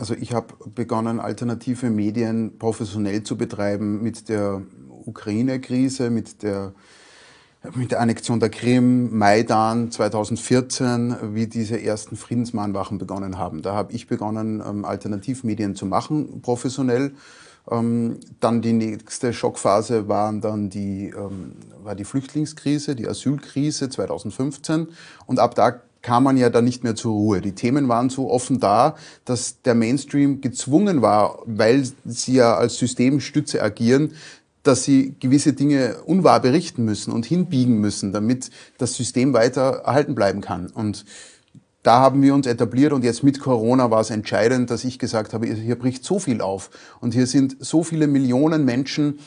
Also ich habe begonnen, alternative Medien professionell zu betreiben mit der Ukraine-Krise, mit der mit der Annexion der Krim, Maidan 2014, wie diese ersten Friedensmahnwachen begonnen haben. Da habe ich begonnen, ähm, Alternativmedien zu machen, professionell. Ähm, dann die nächste Schockphase waren dann die, ähm, war die Flüchtlingskrise, die Asylkrise 2015. Und ab da kam man ja da nicht mehr zur Ruhe. Die Themen waren so offen da, dass der Mainstream gezwungen war, weil sie ja als Systemstütze agieren, dass sie gewisse Dinge unwahr berichten müssen und hinbiegen müssen, damit das System weiter erhalten bleiben kann. Und da haben wir uns etabliert und jetzt mit Corona war es entscheidend, dass ich gesagt habe, hier bricht so viel auf und hier sind so viele Millionen Menschen,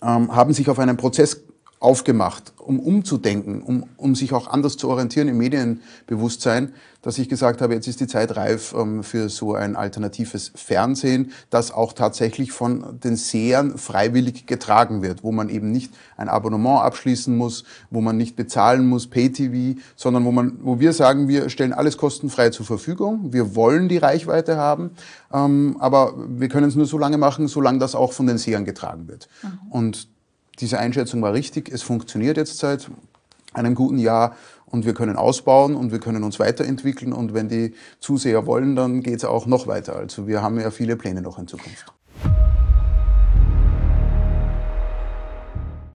ähm, haben sich auf einen Prozess aufgemacht, um umzudenken, um, um sich auch anders zu orientieren im Medienbewusstsein, dass ich gesagt habe, jetzt ist die Zeit reif ähm, für so ein alternatives Fernsehen, das auch tatsächlich von den Sehern freiwillig getragen wird, wo man eben nicht ein Abonnement abschließen muss, wo man nicht bezahlen muss, Pay-TV, sondern wo man, wo wir sagen, wir stellen alles kostenfrei zur Verfügung, wir wollen die Reichweite haben, ähm, aber wir können es nur so lange machen, solange das auch von den Sehern getragen wird. Mhm. Und diese Einschätzung war richtig, es funktioniert jetzt seit einem guten Jahr und wir können ausbauen und wir können uns weiterentwickeln und wenn die Zuseher wollen, dann geht es auch noch weiter. Also wir haben ja viele Pläne noch in Zukunft.